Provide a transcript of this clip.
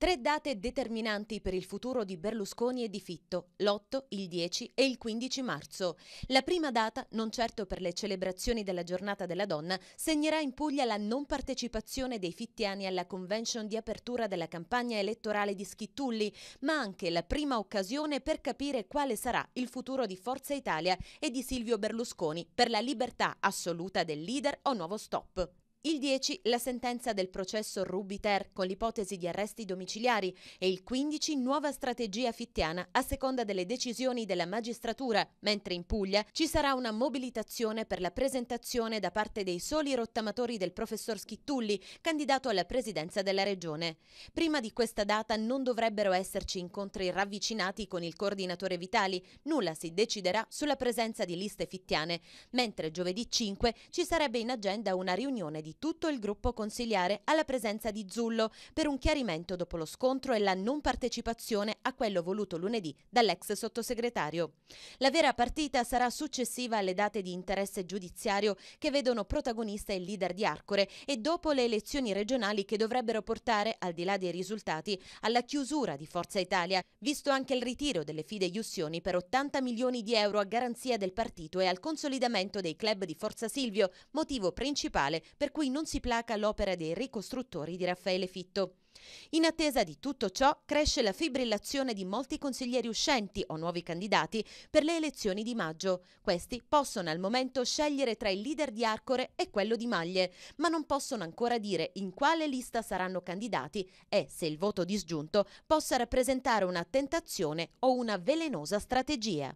Tre date determinanti per il futuro di Berlusconi e di Fitto, l'8, il 10 e il 15 marzo. La prima data, non certo per le celebrazioni della giornata della donna, segnerà in Puglia la non partecipazione dei fittiani alla convention di apertura della campagna elettorale di Schittulli, ma anche la prima occasione per capire quale sarà il futuro di Forza Italia e di Silvio Berlusconi per la libertà assoluta del leader o nuovo stop. Il 10 la sentenza del processo Rubiter con l'ipotesi di arresti domiciliari e il 15 nuova strategia fittiana a seconda delle decisioni della magistratura, mentre in Puglia ci sarà una mobilitazione per la presentazione da parte dei soli rottamatori del professor Schittulli, candidato alla presidenza della regione. Prima di questa data non dovrebbero esserci incontri ravvicinati con il coordinatore Vitali, nulla si deciderà sulla presenza di liste fittiane, mentre giovedì 5 ci sarebbe in agenda una riunione di di tutto il gruppo consiliare alla presenza di Zullo per un chiarimento dopo lo scontro e la non partecipazione a quello voluto lunedì dall'ex sottosegretario. La vera partita sarà successiva alle date di interesse giudiziario che vedono protagonista il leader di Arcore e dopo le elezioni regionali che dovrebbero portare, al di là dei risultati, alla chiusura di Forza Italia, visto anche il ritiro delle fide Iussioni per 80 milioni di euro a garanzia del partito e al consolidamento dei club di Forza Silvio, motivo principale per cui cui non si placa l'opera dei ricostruttori di Raffaele Fitto. In attesa di tutto ciò cresce la fibrillazione di molti consiglieri uscenti o nuovi candidati per le elezioni di maggio. Questi possono al momento scegliere tra il leader di Arcore e quello di Maglie, ma non possono ancora dire in quale lista saranno candidati e se il voto disgiunto possa rappresentare una tentazione o una velenosa strategia.